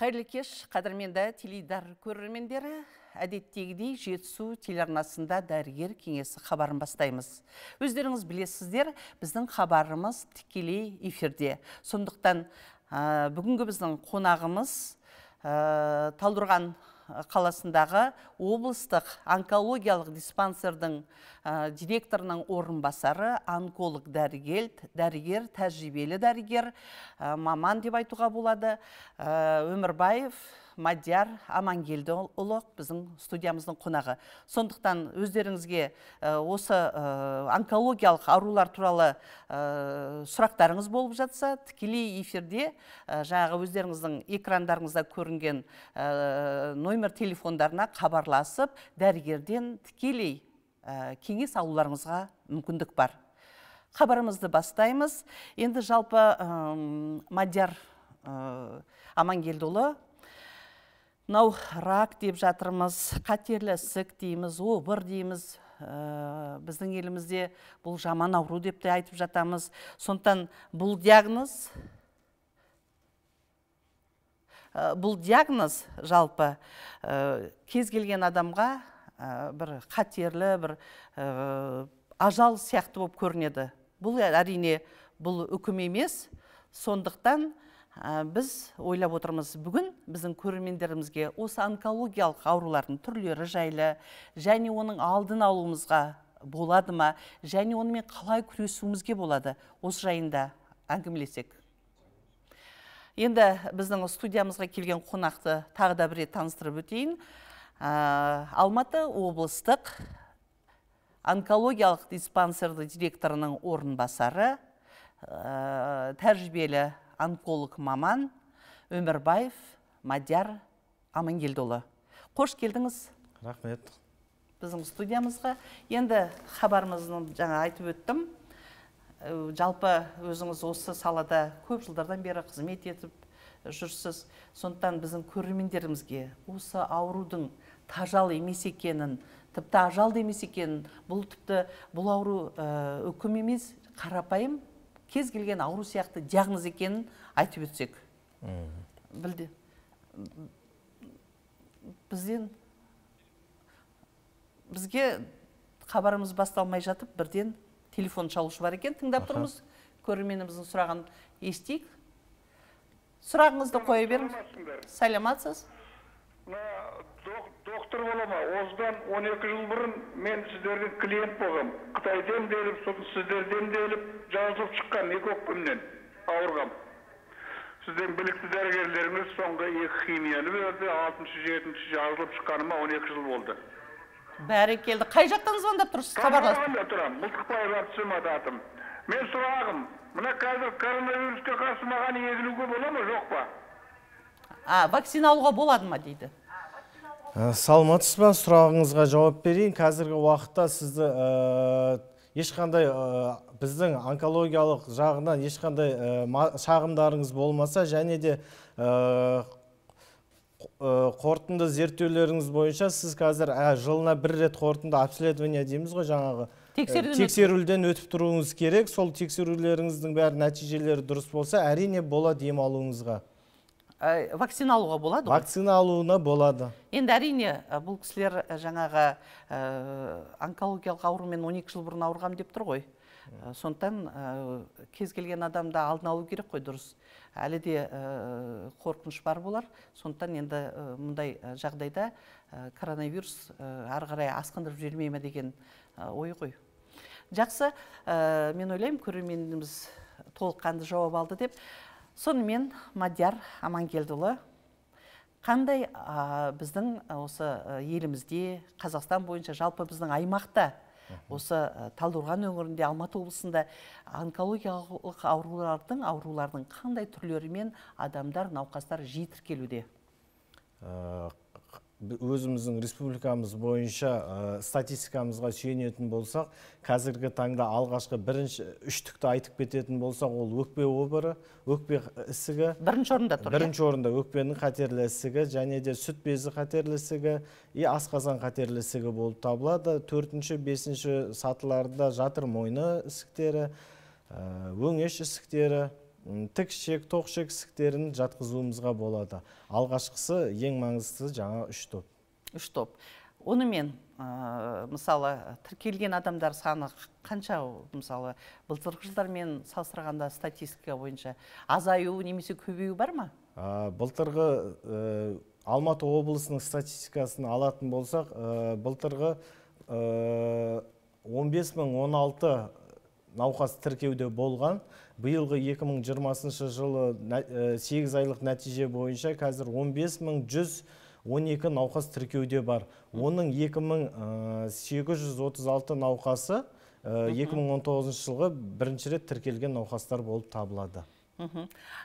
қайырлы кеш қадірменді теледидар көрермендері әдеттегідей жетісу телеарнасында дәрігер кеңесі хабарын бастаймыз өздеріңіз білесіздер біздің хабарымыз тікелей эфирде сондықтан бүгінгі біздің қонағымыз талдырған қаласындағы облыстық онкологиялық диспансердің директорының орынбасары онколог дәрігер, дәрігер тәжірибелі дәрігер маман деп айтуға болады өмірбаев мадияр амангелдіұлы біздің студиямыздың қонағы сондықтан өздеріңізге осы онкологиялық аурулар туралы сұрақтарыңыз болып жатса тікелей эфирде жағы өздеріңіздің экрандарыңызда көрінген номер телефондарына қабарласып, дәргерден тікелей кеңес алуларыңызға мүмкіндік бар хабарымызды бастаймыз енді жалпы мадияр мынау рак деп жатырмыз қатерлі ісік дейміз обыр дейміз э, біздің елімізде бұл жаман ауру деп те айтып жатамыз сондықтан бұл диагноз э, бұл диагноз жалпы ә, кез келген адамға бір қатерлі бір ажал сияқты болып көрінеді бұл әрине бұл үкім емес сондықтан ә, біз ойлап отырмыз бүгін біздің көрермендерімізге осы онкологиялық аурулардың түрлері жайлы және оның алдын алуымызға болады ма және онымен қалай күресуімізге болады осы жайында әңгімелесек енді біздің студиямызға келген қонақты тағы да бір рет таныстырып өтейін ә, алматы облыстық онкологиялық диспансерді директорының орынбасары ә, тәжірибелі онколог маман өмірбаев мадияр амангелдіұлы қош келдіңіз рахмет біздің студиямызға енді хабарымыздың жаңа айтып өттім э, жалпы өзіңіз осы салада көп жылдардан бері қызмет етіп э, жүрсіз сондықтан біздің көрермендерімізге осы аурудың тажал емес екенін тіпті ажал емес екенін бұл тіпті бұл ауру өкім э, емес қарапайым кез келген ауру сияқты диагноз екенін айтып өтсек білді бізден бізге хабарымыз басталмай жатып бірден телефон шалушы бар екен тыңдап тұрмыз көрерменіміздің сұрағын естейік сұрағыңызды қоя беріңіз саламатсыз мына авторы бола ма осыдан он екі жыл бұрын мен сіздердің клиент болғам қытайдан деліп сосын сіздерден деліп жазылып шыққан екі өкпемнен ауырғам сіздің білікті дәрігерлеріңіз соңғы екі химияны берді алтыншы жетінші жазылып шыққаныма он екі жыл болды бәрекелді қай жақтан звондап тұрсыз хабарласып тұрамын мылтықбаева абдусамат атым мен сұрағым мына қазір коронавирусқа қарсы маған егілуге бола ма жоқ па а вакцина алуға болады ма дейді Э, саламатсыз ба сұрағыңызға жауап берейін қазіргі уақытта сізді э, ешқандай э, біздің онкологиялық жағынан ешқандай шағымдарыңыз болмаса және де қорытынды зерттеулеріңіз бойынша сіз қазір ә, жылына бір рет қорытынды обследование дейміз ғой жаңағы тексеруден өтіп тұруыңыз керек сол тексерулеріңіздің бәрі нәтижелері дұрыс болса әрине болады ем алуыңызға ә, вакцина алуға болады ғой вакцина алуына болады енді әрине э, бұл кісілер э, жаңағы ә, онкологиялық аурумен 12 жыл бұрын ауырғам деп тұр ғой ә, сондықтан кез келген адамда алдын алу керек қой дұрыс әлі де ә, қорқыныш бар болар сондықтан енді мұндай жағдайда коронавирус ары қарай асқындырып жібермей ме деген ой ғой жақсы мен ойлаймын көрерменіміз толыққанды жауап алды деп сонымен мадияр амангелдіұлы қандай біздің осы елімізде қазақстан бойынша жалпы біздің аймақта осы талдырған өңірінде алматы облысында онкологиялық аурулардың аурулардың қандай түрлерімен адамдар науқастар жиі тіркелуде э, өзіміздің республикамыз бойынша ә, статистикамызға сүйенетін болсақ қазіргі таңда алғашқы бірінші үштікті айтып кететін болсақ ол өкпе обыры өкпе ісігі бірінші орында тұр иә. бірінші орында өкпенің қатерлі ісігі және де сүт безі қатерлі ісігі и асқазан қатерлі ісігі болып табылады төртінші бесінші сатыларда жатыр мойны ісіктері өңеш ісіктері тік шек-тоқ ішек ісіктерін жатқызуымызға болады алғашқысы ең маңыздысы жаңа үш топ үш топ онымен мысалы тіркелген адамдар саны қанша мысалы былтырғы жылдармен салыстырғанда статистика бойынша азаю немесе көбею бар ма ә, былтырғы э, алматы облысының статистикасын алатын болсақ бұлтырғы э, былтырғы э, он бес мың науқас тіркеуде болған биылғы 2020 жылы 8 айлық нәтиже бойынша қазір 15112 науқас тіркеуде бар оның 2836 науқасы 2019 жылғы бірінші рет тіркелген науқастар болып табылады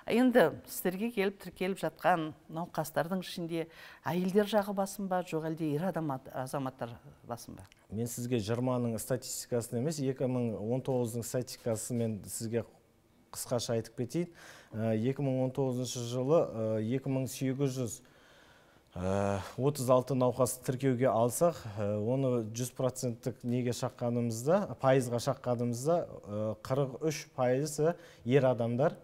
енді сіздерге келіп тіркеліп жатқан науқастардың ішінде әйелдер жағы басым ба жоқ әлде ер азаматтар басым ба мен сізге жиырманың статистикасын емес 2019 ның статистикасы мен сізге қысқаша айтып кетейін 2019 э, жылы 2800 э, 36 э, науқас тіркеуге алсақ оны 100 проценттік неге шаққанымызда пайызға шаққанымызда 43 пайызы ер адамдар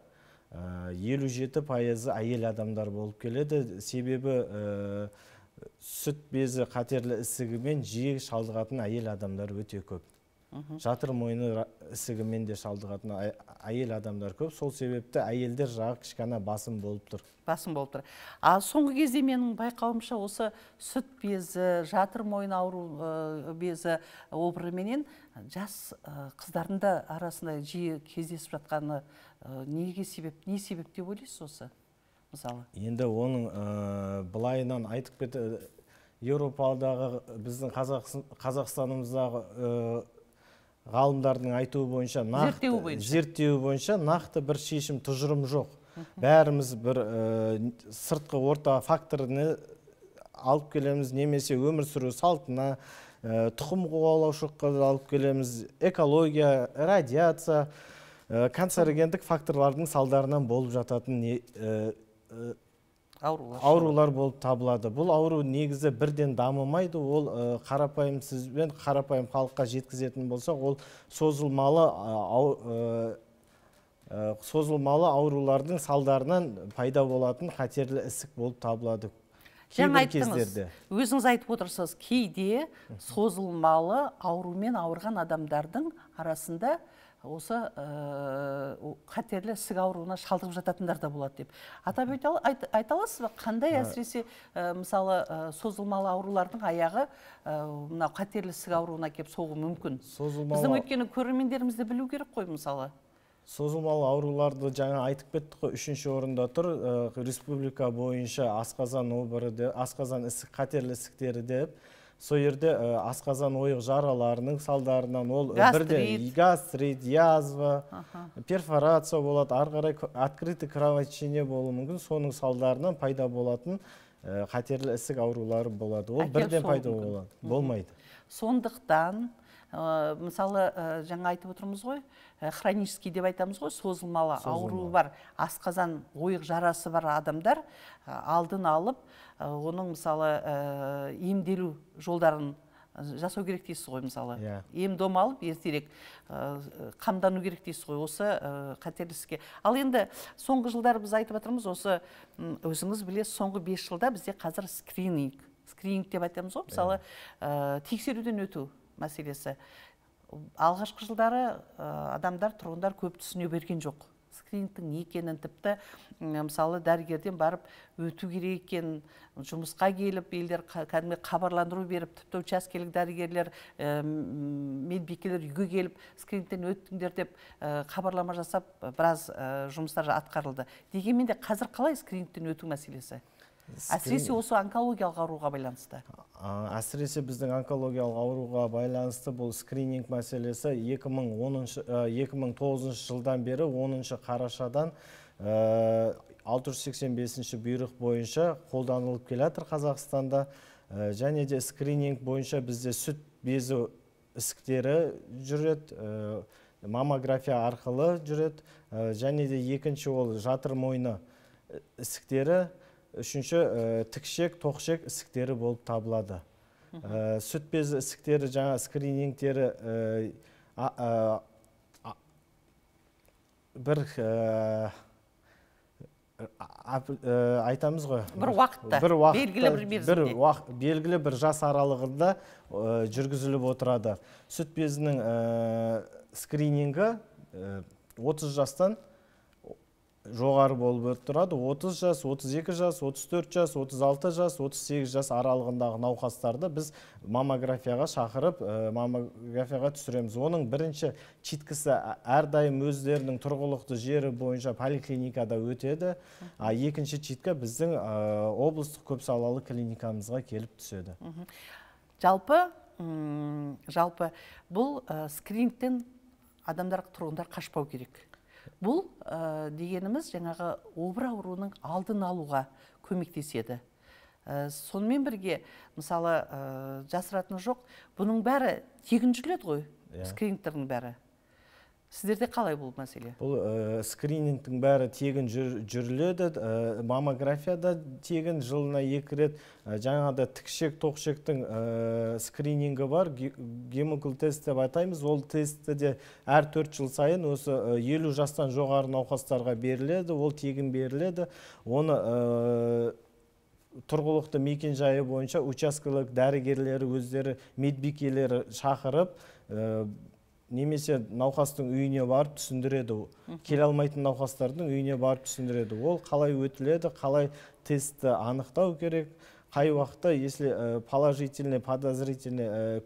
Э, елу жеті пайызы әйел адамдар болып келеді себебі э, сүт безі қатерлі ісігімен жиі шалдығатын әйел адамдар өте көп жатыр мойны ісігімен де шалдығатын әйел адамдар көп сол себепті әйелдер жағы кішкене басым болып тұр басым болып тұр ал соңғы кезде менің байқауымша осы сүт безі жатыр мойын ауру э, безі обырыменен жас қыздардың да арасында жиі кездесіп жатқаны Э, неге себеп не себеп деп ойлайсыз осы мысалы енді оның ә, былайынан айтып кет э, еуропадағы біздің қазақ, қазақстанымыздағы ә, ғалымдардың айтуы бойынша нақты бойынша. зерттеуі бойынша нақты бір шешім тұжырым жоқ бәріміз бір ә, сыртқы орта факторыны алып келеміз немесе өмір сүру салтына ә, тұқым қуалаушылыққа алып келеміз экология радиация Э, канцерогендік факторлардың салдарынан болып жататын э, э, аурулар аурулар болып табылады бұл ауру негізі бірден дамымайды ол ә, қарапайым сізбен қарапайым халыққа жеткізетін болса, ол созылмалы ә, созылмалы аурулардың салдарынан пайда болатын қатерлі ісік болып табылады жаңа айттыңыз өзіңіз айтып отырсыз кейде созылмалы аурумен ауырған адамдардың арасында осы ә, қатерлі ісік ауруына шалдығып жататындар да болады деп атап айт, айта аласыз ба қандай әсіресе э, мысалы э, созылмалы аурулардың аяғы мынау қатерлі ісік ауруына келіп соғуы мүмкін созылмалы... біздің өйткені көрермендеріміз білу керек қой мысалы созылмалы ауруларды жаңа айтып кеттік қой үшінші орында тұр э, республика бойынша асқазан обыры деп асқазан ісік қатерлі ісіктері деп сол жерде э, асқазан ойық жараларының салдарынан ол э, бірден гастрит язва перфорация болады ары қарай открытый кровотечение болуы мүмкін соның салдарынан пайда болатын ә, қатерлі ісік аурулары болады ол бірден пайда болады болмайды сондықтан Э, мысалы э, жаңа айтып отырмыз ғой э, хронический деп айтамыз ғой созылмалы ауруы бар асқазан ойық жарасы бар адамдар алдын алып оның мысалы емделу жолдарын жасау керек дейсіз ғой мысалы иә ем дом алып ертерек қамдану керек дейсіз ғой осы қатерлі ісікке ал енді соңғы жылдары біз айтып жатырмыз осы өзіңіз білесіз соңғы бес жылда бізде қазір скрининг скрининг деп айтамыз ғой иә. мысалы тексеруден өту мәселесі алғашқы жылдары э, адамдар тұрғындар көп түсіне берген жоқ скринингтің не екенін тіпті мысалы дәрігерден барып өту керек екен жұмысқа келіп елдер кәдімгі хабарландыру беріп тіпті учаскелік дәрігерлер ә, медбикелер үйге келіп скринингтен өттіңдер деп э, хабарлама жасап біраз жұмыстар атқарылды дегенмен де қазір қалай скринингтен өту мәселесі әсіресе осы онкологиялық ауруға байланысты әсіресе біздің онкологиялық ауруға байланысты бұл скрининг мәселесі 2010 жылдан бері 10 қарашадан 685 бұйрық бойынша қолданылып келатыр Қазақстанда және де скрининг бойынша бізде сүт безі ісіктері жүреді маммография арқылы жүреді және де екінші ол жатыр мойны ісіктері үшінші ә, тікшек тоқшек ісіктері болып табылады ә, сүт безі ісіктері жаңа скринингтері ә, ә, бір айтамыз ғой бір уақытта бір уақытта белгілі бір мерзімде бір уақыт, белгілі бір жас аралығында жүргізіліп отырады сүт безінің скринингі 30 жастан жоғары болып тұрады 30 жас 32 жас 34 жас 36 жас 38 жас аралығындағы науқастарды біз маммографияға шақырып э, маммографияға түсіреміз оның бірінші читкісі әрдайым өздерінің тұрғылықты жері бойынша поликлиникада өтеді а екінші читка біздің э, облыстық көпсалалы клиникамызға келіп түседі жалпы жалпы бұл скрингтен э, скринингтен адамдар тұрғындар қашпау керек бұл э, дегеніміз жаңағы обыр ауруының алдын алуға көмектеседі э, сонымен бірге мысалы э, жасыратын жоқ бұның бәрі тегін жүреді ғой yeah. Иә. бәрі сіздерде қалай бұл мәселе бұл э, скринингтің бәрі тегін жүр, жүріледі ә, э, маммография да тегін жылына екі рет ә, жаңағыдай тікшек тоқшектің ә, скринингі бар гемокл тест деп атаймыз ол тестті де әр төрт жыл сайын осы елу жастан жоғары науқастарға беріледі ол тегін беріледі оны ә, мекен жайы бойынша учаскелік дәрігерлері өздері медбикелері шақырып немесе науқастың үйіне барып түсіндіреді келе алмайтын науқастардың үйіне барып түсіндіреді ол қалай өтіледі қалай тестті анықтау керек қай уақытта если ә, положительный подозрительный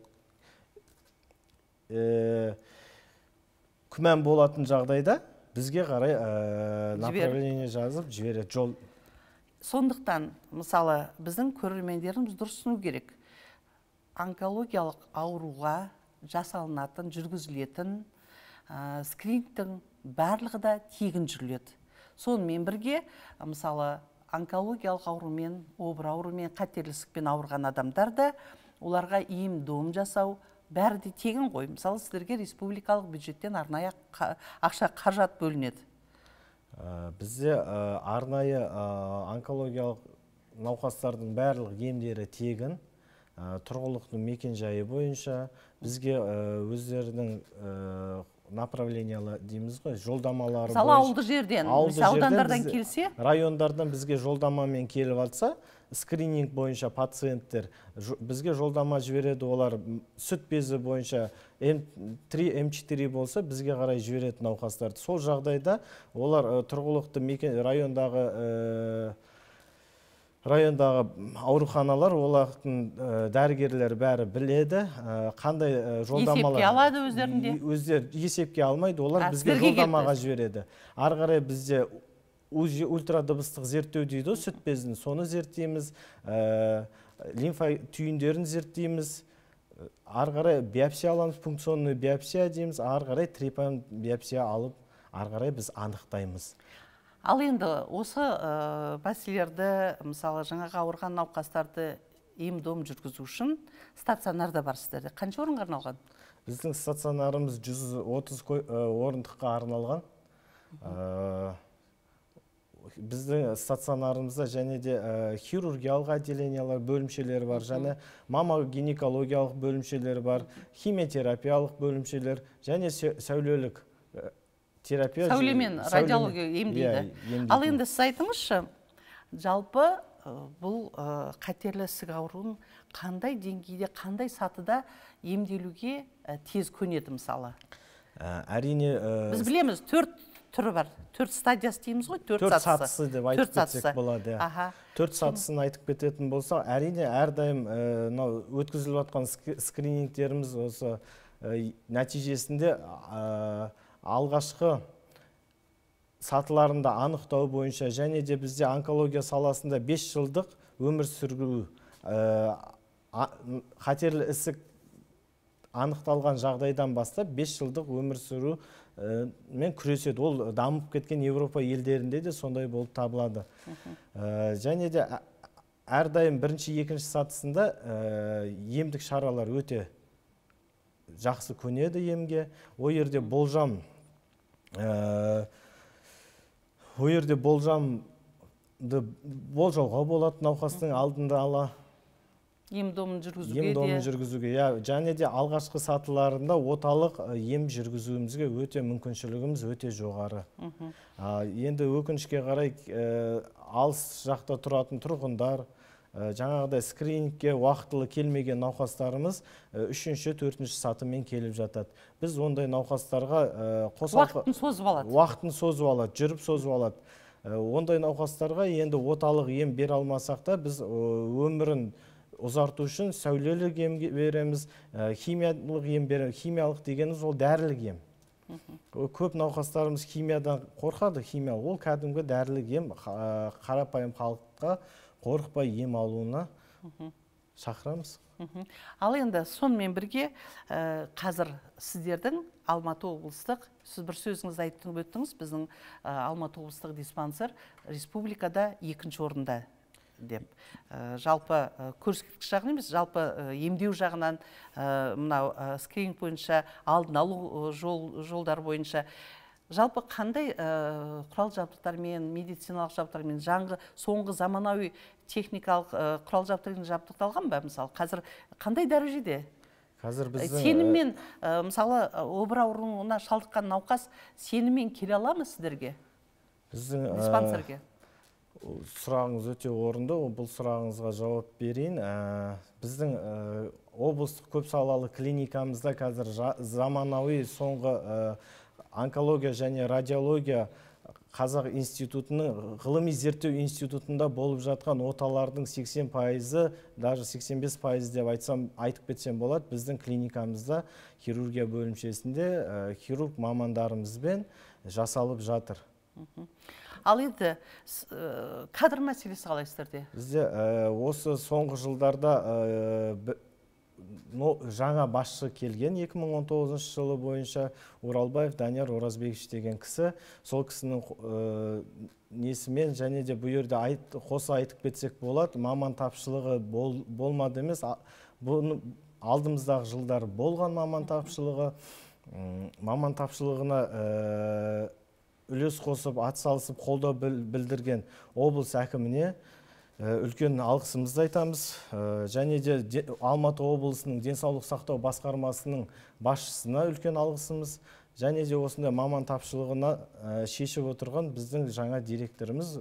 ә, күмән болатын жағдайда бізге қарай направление жазып жібереді жол сондықтан мысалы біздің көрермендеріміз дұрыс түсіну керек онкологиялық ауруға жасалынатын жүргізілетін ә, скринингтің барлығы да тегін жүріледі сонымен бірге мысалы онкологиялық аурумен обыр аурумен қатерлі ауырған адамдар да оларға ем дом жасау бәрі де тегін ғой мысалы сіздерге республикалық бюджеттен арнайы ақша қаражат бөлінеді бізде арнайы онкологиялық науқастардың барлық емдері тегін Э, тұрғылықты мекенжайы бойынша бізге э, өздерінің э, направлениялы дейміз ғой жолдамалары мысалы ауылды жерден аудандардан келсе райондардан бізге жолдамамен келіп жатса скрининг бойынша пациенттер бізге жолдама жібереді олар сүт безі бойынша М3, М4 болса бізге қарай жібереді науқастарды сол жағдайда олар тұрғылықты мекен райондағы райондағы ауруханалар олардың э, дәрігерлері бәрі біледі э, қандай э, жолдамалар есепке алады өздерінде өздері есепке алмайды олар бізге жолдамаға жібереді ары қарай бізде ультрадыбыстық зерттеу дейді ғой сүт безін соны зерттейміз лимфа түйіндерін зерттейміз ары қарай биопсия аламыз пункционный биопсия дейміз ары қарай трепан биопсия алып ары қарай біз анықтаймыз ал енді осы ә, мысалы жаңағы ауырған науқастарды ем дом жүргізу үшін стационарда бар сіздерде қанша орынға арналған біздің стационарымыз 130 э, орындыққа арналған э, біздің стационарымызда және де хирургиялық отделениялар бөлімшелері бар және мама гинекологиялық бөлімшелері бар химиотерапиялық бөлімшелер және сәулелік терапия сәулемен радиология иә, емдейді ал енді сіз айтыңызшы жалпы бұл қатерлі ісік ауруын қандай деңгейде қандай сатыда емделуге тез көнеді мысалы ә, әрине біз білеміз төрт түрі бар төрт стадиясы дейміз ғой төрт, төрт сатысы деп айтып кетсек болады иә төрт сатысын айтып кететін болса әрине әрдайым мынау өткізіліп жатқан скринингтеріміз осы нәтижесінде алғашқы сатыларында анықтау бойынша және де бізде онкология саласында 5 жылдық өмір сүру ә, э, қатерлі ісік анықталған жағдайдан бастап 5 жылдық өмір сүру э, мен күреседі ол дамып кеткен еуропа елдерінде де сондай болып табылады ә, және де әрдайым бірінші екінші сатысында ә, емдік шаралар өте жақсы көнеді емге ол жерде болжам Э, ол жерде болжамды болжауға болады науқастың алдында ала ем домын жүргізуге ем домын жүргізуге иә және де алғашқы сатыларында оталық ем жүргізуімізге өте мүмкіншілігіміз өте жоғары енді өкінішке қарай алыс жақта тұратын тұрғындар Э, жаңағыдай скринингке уақытылы келмеген науқастарымыз э, үшінші төртінші сатымен келіп жатады біз ондай науқастарға э, қосалқы уақытын созып алады уақытын созып алады жүріп созып алады ондай науқастарға енді оталық ем бере алмасақ та біз өмірін ұзарту үшін сәулелік ем береміз химиялық ем береміз химиялық дегеніміз ол дәрілік ем көп науқастарымыз химиядан қорқады химия ол кәдімгі дәрілік ем қарапайым халыққа қорықпай ем алуына шақырамыз ал енді сонымен бірге э, қазір сіздердің алматы облыстық сіз бір сөзіңізді айтып өттіңіз біздің э, алматы облыстық диспансер республикада екінші орында деп э, жалпы көрсеткіш жағынан емес жалпы емдеу жағынан мынау скрининг бойынша алдын алу жол жолдар бойынша жалпы қандай э, құрал жабдықтармен медициналық жабдықтармен жаңғы соңғы заманауи техникалық э, құрал жабдықтармен жабдықталған ба мысалы қазір қандай дәрежеде қазір э, біздің сеніммен мысалы обыр ауруына шалдыққан науқас сеніммен келе ала ма сіздерге біздің диспансерге сұрағыңыз өте орынды бұл сұрағыңызға жауап берейін біздің облыстық көпсалалы клиникамызда қазір заманауи соңғы онкология және радиология қазақ институтының ғылыми зерттеу институтында болып жатқан оталардың 80 пайызы даже 85 пайыз деп айтсам айтып кетсем болады біздің клиникамызда хирургия бөлімшесінде ә, хирург мамандарымызбен жасалып жатыр ал енді э, кадр мәселесі қалай сіздерде бізде э, осы соңғы жылдарда жаңа басшы келген 2019 жылы бойынша Уралбаев данияр оразбекович деген кісі сол кісінің э, несімен және де бұл жерде айт, қоса айтып кетсек болады маман тапшылығы бол, болмады емес бұны алдымыздағы жылдар болған маман тапшылығы маман тапшылығына э, үлес қосып атсалысып қолдау білдірген облыс әкіміне Э, үлкен алғысымызды айтамыз э, және де алматы облысының денсаулық сақтау басқармасының басшысына үлкен алғысымыз және де осындай маман тапшылығына э, шешіп отырған біздің жаңа директорымыз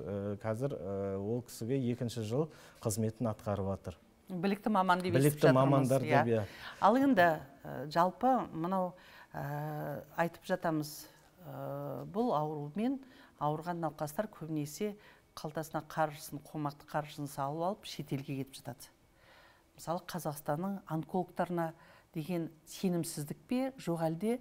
қазір ол кісіге екінші жыл қызметін атқарып жатыр білікті маман деп білікті мамандар иә. деп иә ал енді жалпы мынау айтып жатамыз бұл аурумен ауырған науқастар көбінесе қалтасына қаржысын қомақты қаржысын салып алып шетелге кетіп жатады мысалы қазақстанның онкологтарына деген сенімсіздік пе жоқ әлде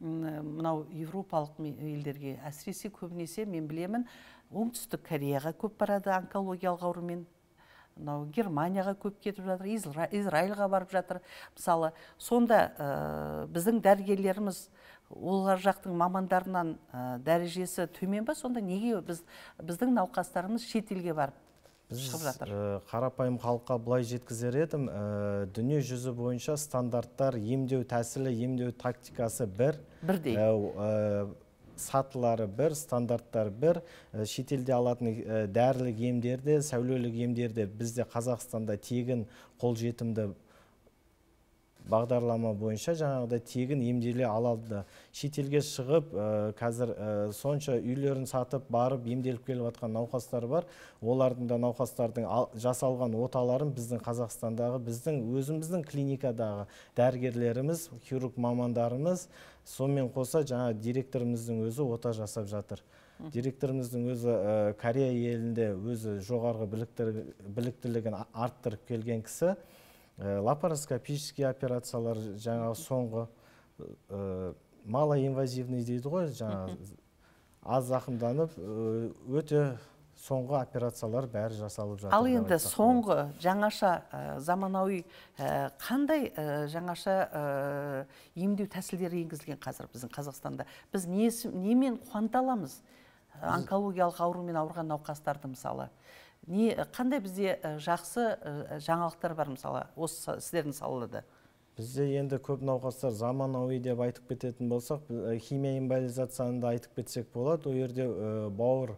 мынау еуропалық елдерге әсіресе көбінесе мен білемін оңтүстік кореяға көп барады онкологиялық аурумен мынау германияға көп кетіп жатыр израильға барып жатыр мысалы сонда э, біздің дәрігерлеріміз олар жақтың мамандарынан ә, дәрежесі төмен ба сонда неге біз біздің науқастарымыз шетелге барып Біз э, қарапайым халыққа былай жеткізер едім ә, дүние жүзі бойынша стандарттар емдеу тәсілі емдеу тактикасы бір бірдей э, сатылары бір стандарттар бір шетелде алатын дәрілік емдерде сәулелік емдерде бізде қазақстанда тегін қолжетімді бағдарлама бойынша жаңағыдай тегін емделе алады шетелге шығып э, қазір э, сонша үйлерін сатып барып емделіп келіп жатқан науқастар бар олардың да науқастардың жасалған оталарын біздің қазақстандағы біздің өзіміздің клиникадағы дәрігерлеріміз хирург мамандарымыз сонымен қоса жаңа директорымыздың өзі ота жасап жатыр директорымыздың өзі ә, корея елінде өзі жоғарғы біліктілігін арттырып келген кісі Э, лапароскопический операциялар жаңа соңғы э, малоинвазивный дейді ғой жаңағы аз зақымданып э, өте соңғы операциялар бәрі жасалып жатыр ал енді соңғы жаңаша заманауи қандай жаңаша емдеу тәсілдері енгізілген қазір біздің қазақстанда біз несі, немен қуанта аламыз онкологиялық аурумен ауырған науқастарды мысалы не э, қандай бізде э, жақсы э, жаңалықтар бар мысалы осы сіздердің салада бізде енді көп науқастар заманауи деп айтып кететін болсақ химия эмболизацияны да айтып кетсек болады ол жерде бауыр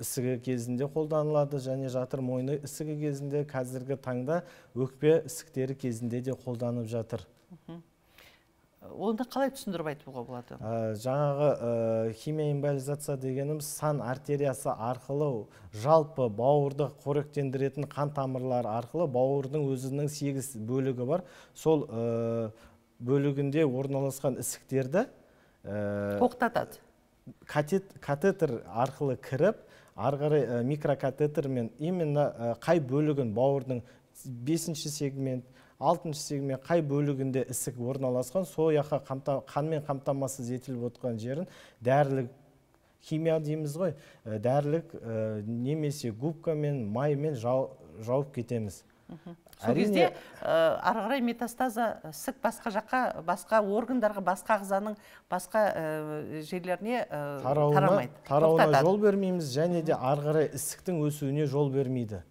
ісігі кезінде қолданылады және жатыр мойны ісігі кезінде қазіргі таңда өкпе ісіктері кезінде де қолданып жатыр оны қалай түсіндіріп айтуға болады ә, жаңағы ә, химия эмболизация дегеніміз сан артериясы арқылы жалпы бауырды қоректендіретін қан тамырлары арқылы бауырдың өзінің сегіз бөлігі бар сол ә, бөлігінде орналасқан ісіктерді ә, тоқтатады катетер арқылы кіріп ары қарай ә, микрокатетермен именно ә, қай бөлігін бауырдың бесінші сегмент алтыншы сегмент қай бөлігінде ісік орналасқан сол жаққа қанмен қамтамасыз етіліп отқан жерін дәрілік химия дейміз ғой э, дәрілік ә, немесе губкамен маймен жау, жауып кетеміз сол кезде э, ары қарай метастаза ісік басқа жаққа басқа органдарға басқа ағзаның басқа ә, жерлеріне тарамайды тарауына жол бермейміз және де ары қарай ісіктің өсуіне жол бермейді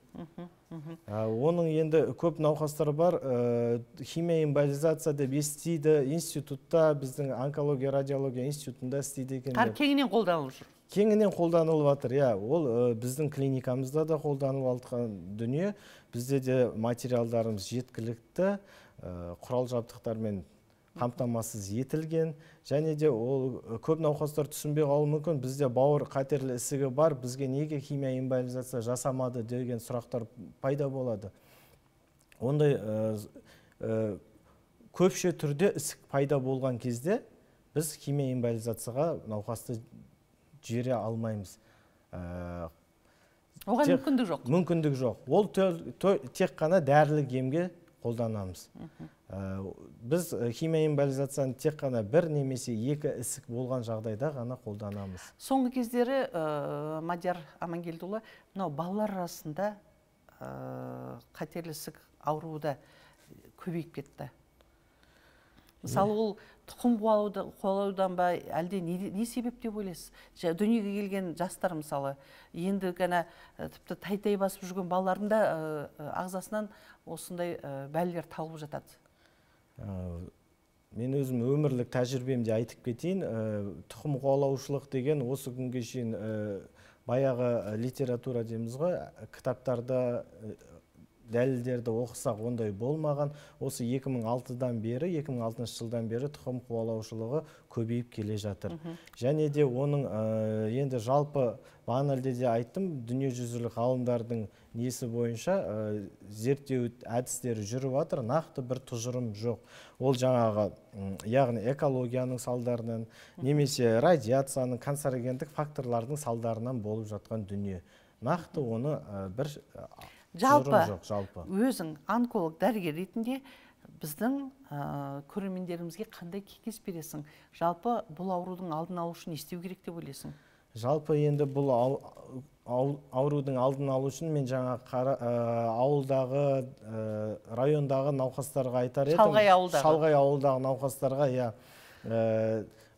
оның енді көп науқастар бар э, химия имболизация деп естиді институтта біздің онкология радиология институтында істейді екен Қар кеңінен қолданылып жүр кеңінен қолданылып жатыр иә ол э, біздің клиникамызда да қолданылып жатқан дүние бізде де материалдарымыз жеткілікті э, құрал жабдықтармен қамтамасыз етілген және де ол көп науқастар түсінбей қалуы мүмкін бізде бауыр қатерлі ісігі бар бізге неге химия имбализация жасамады деген сұрақтар пайда болады ондай көпше түрде ісік пайда болған кезде біз химия имбализацияға науқасты жібере алмаймыз оған мүмкіндік жоқ мүмкіндік жоқ ол тек қана дәрілік емге қолданамыз Э, біз э, химия эмболизацияны тек қана бір немесе екі ісік болған жағдайда ғана қолданамыз соңғы кездері ә, мадияр амангелдіұлы мынау балалар арасында ә, қатерлі ісік ауруы да көбейіп кетті мысалы ол тұқым қуалаудан ба әлде не, не себеп деп ойлайсыз дүниеге келген жастар мысалы енді ғана тіпті тай тай басып жүрген балалардың да ағзасынан осындай ә, бәлелер табылып жатады Э, мен өзім өмірлік тәжірибемде айтып кетейін ә, тұқым қуалаушылық деген осы күнге шейін ә, баяғы литература дейміз ғой кітаптарда дәлелдерді оқысақ ондай болмаған осы 2006-дан бері 2006 жылдан бері тұқым қуалаушылығы көбейіп келе жатыр және де оның э, енді жалпы бағанағыде де айттым дүниежүзілік ғалымдардың несі бойынша э, зерттеу әдістері жүріп жатыр нақты бір тұжырым жоқ ол жаңағы яғни экологияның салдарынан немесе радиацияның канцерогендік факторлардың салдарынан болып жатқан дүние нақты оны э, бір жалпы өзің онколог дәрігер ретінде біздің ә, көрермендерімізге қандай кеңес бересің жалпы бұл аурудың алдын алу үшін не істеу керек деп ойлайсың жалпы енді бұл аурудың алдын алу үшін мен жаңа қара, ауылдағы ә, райондағы науқастарға айтар едім шалғай ауылдағы шалғай ауылдағы науқастарға иә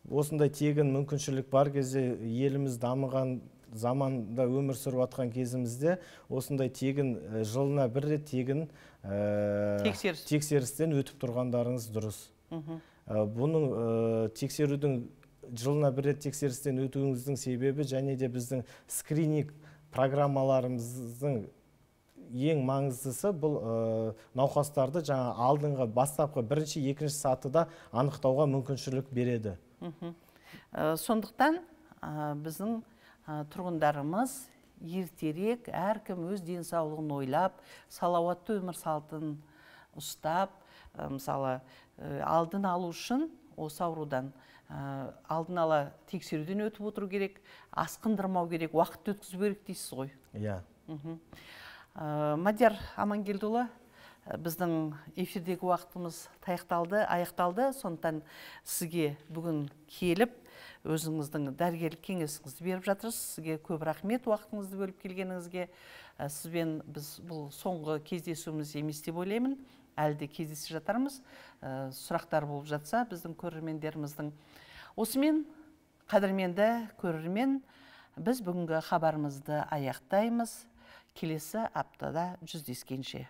осындай тегін мүмкіншілік бар кезде еліміз дамыған заманда өмір сүріп жатқан кезімізде осындай тегін жылына бір рет тегін тексерістен өтіп тұрғандарыңыз дұрыс бұның тексерудің жылына бір рет тексерістен өтуіңіздің себебі және де біздің скрининг программаларымыздың ең маңыздысы бұл ә, науқастарды жаңа алдыңғы бастапқы бірінші екінші сатыда анықтауға мүмкіншілік береді Үху. сондықтан біздің Э, тұрғындарымыз ертерек әркім өз денсаулығын ойлап салауатты өмір салтын ұстап э, мысалы э, алдын алу үшін осы аурудан алдын ала тексеруден өтіп отыру керек асқындырмау керек уақыт өткізу керек дейсіз ғой иә yeah. мадияр амангелдіұлы біздің эфирдегі уақытымыз таяқталды аяқталды сондықтан сізге бүгін келіп өзіңіздің дәрігерлік кеңесіңізді беріп жатырсыз сізге көп рахмет уақытыңызды бөліп келгеніңізге ә, сізбен біз бұл соңғы кездесуіміз емес деп ойлаймын әлі де кездесе жатармыз ә, сұрақтар болып жатса біздің көрермендеріміздің осымен қадірменді көрермен біз бүгінгі хабарымызды аяқтаймыз келесі аптада жүздескенше